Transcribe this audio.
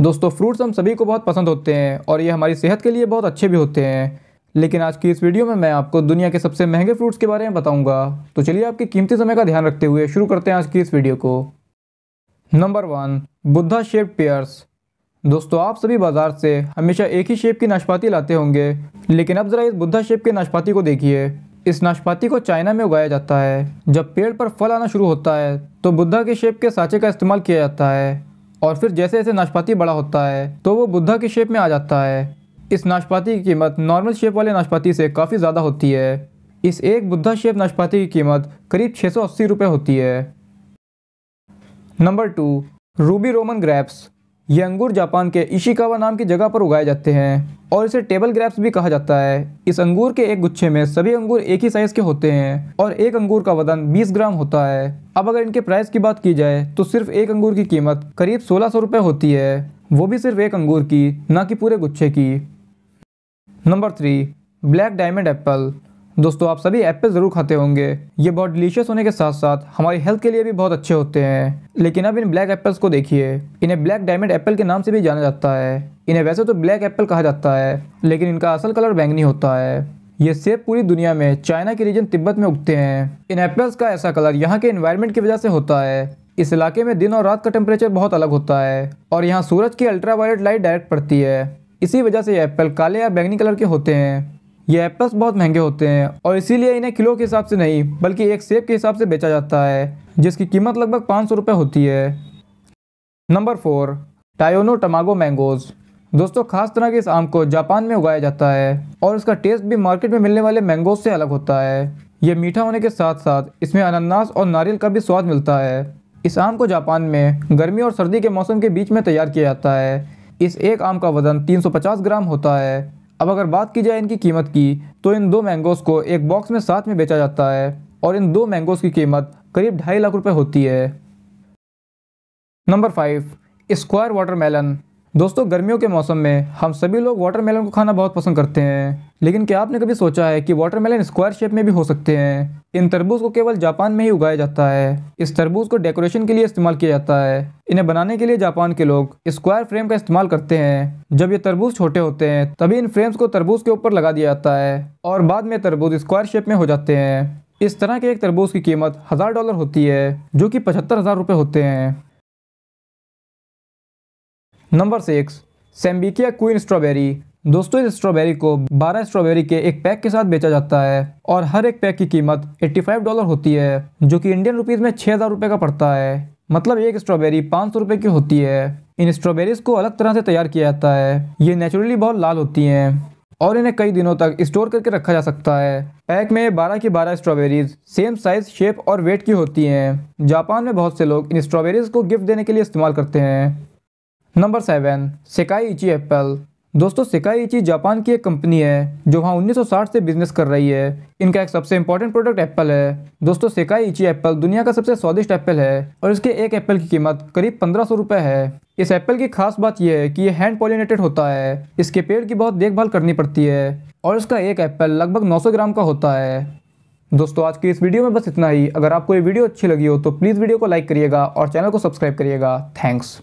दोस्तों फ्रूट्स हम सभी को बहुत पसंद होते हैं और ये हमारी सेहत के लिए बहुत अच्छे भी होते हैं लेकिन आज की इस वीडियो में मैं आपको दुनिया के सबसे महंगे फ्रूट्स के बारे में बताऊंगा तो चलिए आपके कीमती समय का ध्यान रखते हुए शुरू करते हैं आज की इस वीडियो को number one Buddha shape pears दोस्तों आप सभी बाजार से हमेशा एक ही शेप की नाशपाती लाते होंगे लेकिन अब ज़रा इस बुद्धा शेप के नाशपाती को देखिए इस नाशपाती को चाइना में उगाया जाता है जब पेड़ पर फल आना शुरू होता है तो बुद्धा के शेप के साँचे का इस्तेमाल किया जाता है और फिर जैसे जैसे नाशपाती बड़ा होता है तो वो बुद्धा की शेप में आ जाता है इस नाशपाती की कीमत नॉर्मल शेप वाले नाशपाती से काफ़ी ज़्यादा होती है इस एक बुद्धा शेप नाशपाती की कीमत करीब छः सौ अस्सी रुपये होती है number two Ruby Roman grapes ये अंगूर जापान के इशिकावा नाम की जगह पर उगाए जाते हैं और इसे टेबल ग्रेप्स भी कहा जाता है इस अंगूर के एक गुच्छे में सभी अंगूर एक ही साइज के होते हैं और एक अंगूर का वजन 20 ग्राम होता है अब अगर इनके प्राइस की बात की जाए तो सिर्फ एक अंगूर की कीमत करीब सोलह सौ रुपये होती है वो भी सिर्फ एक अंगूर की ना कि पूरे गुच्छे की number three black diamond apple दोस्तों आप सभी एप्पल जरूर खाते होंगे ये बहुत डिलीशियस होने के साथ साथ हमारी हेल्थ के लिए भी बहुत अच्छे होते हैं लेकिन अब इन ब्लैक एप्पल्स को देखिए इन्हें ब्लैक डायमंड एप्पल के नाम से भी जाना जाता है इन्हें वैसे तो ब्लैक एप्पल कहा जाता है लेकिन इनका असल कलर बैंगनी होता है ये सेब पूरी दुनिया में चाइना के रीजन तिब्बत में उगते हैं इन एप्पल्स का ऐसा कलर यहाँ के इन्वायरमेंट की वजह से होता है इस इलाके में दिन और रात का टेम्परेचर बहुत अलग होता है और यहाँ सूरज की अल्ट्रावायलेट लाइट डायरेक्ट पड़ती है इसी वजह से ये एप्पल काले या बैंगनी कलर के होते हैं ये एप्पल्स बहुत महंगे होते हैं और इसीलिए इन्हें किलो के हिसाब से नहीं बल्कि एक सेब के हिसाब से बेचा जाता है जिसकी कीमत लगभग पाँच सौ रुपये होती है number four Taiyo no Tamago mangoes दोस्तों खास तरह के इस आम को जापान में उगाया जाता है और इसका टेस्ट भी मार्केट में मिलने वाले मैंगोज से अलग होता है ये मीठा होने के साथ साथ इसमें अनानास और नारियल का भी स्वाद मिलता है इस आम को जापान में गर्मी और सर्दी के मौसम के बीच में तैयार किया जाता है इस एक आम का वजन 350 ग्राम होता है अब अगर बात की जाए इनकी कीमत की तो इन दो मैंगोज़ को एक बॉक्स में साथ में बेचा जाता है और इन दो मैंगोज़ की कीमत करीब ढाई लाख रुपए होती है नंबर फाइव स्क्वायर वाटरमेलन दोस्तों गर्मियों के मौसम में हम सभी लोग वाटरमेलन को खाना बहुत पसंद करते हैं लेकिन क्या आपने कभी सोचा है कि वाटरमेलन स्क्वायर शेप में भी हो सकते हैं इन तरबूज को केवल जापान में ही उगाया जाता है इस तरबूज को डेकोरेशन के लिए इस्तेमाल किया जाता है इन्हें बनाने के लिए जापान के लोग स्क्वायर फ्रेम का इस्तेमाल करते हैं जब ये तरबूज छोटे होते हैं तभी इन फ्रेम्स को तरबूज के ऊपर लगा दिया जाता है और बाद में तरबूज स्क्वायर शेप में हो जाते हैं इस तरह के एक तरबूज की कीमत हज़ार डॉलर होती है जो कि पचहत्तर हज़ार रुपये होते हैं number six Sembikiya queen strawberry दोस्तों इस स्ट्रॉबेरी को 12 स्ट्रॉबेरी के एक पैक के साथ बेचा जाता है और हर एक पैक की कीमत 85 डॉलर होती है जो कि इंडियन रुपीज में छः हज़ार रुपये का पड़ता है मतलब एक स्ट्रॉबेरी पाँच सौ रुपये की होती है इन स्ट्रॉबेरीज को अलग तरह से तैयार किया जाता है ये नेचुरली बहुत लाल होती हैं और इन्हें कई दिनों तक स्टोर करके रखा जा सकता है पैक में 12 की 12 स्ट्रॉबेरीज सेम साइज शेप और वेट की होती हैं जापान में बहुत से लोग इन स्ट्रॉबेरीज को गिफ्ट देने के लिए इस्तेमाल करते हैं नंबर सेवन सिकाई इची एप्पल दोस्तों सिकाई इची जापान की एक कंपनी है जो वहाँ 1960 से बिजनेस कर रही है इनका एक सबसे इम्पोर्टेंट प्रोडक्ट एप्पल है दोस्तों सिकाई इची एप्पल दुनिया का सबसे स्वादिष्ट एप्पल है और इसके एक एप्पल की कीमत करीब पंद्रह सौ रुपये है इस एप्पल की खास बात यह है कि यह हैंड पॉलिनेटेड होता है इसके पेड़ की बहुत देखभाल करनी पड़ती है और इसका एक एप्पल लगभग नौ ग्राम का होता है दोस्तों आज की इस वीडियो में बस इतना ही अगर आपको ये वीडियो अच्छी लगी हो तो प्लीज़ वीडियो को लाइक करिएगा और चैनल को सब्सक्राइब करिएगा थैंक्स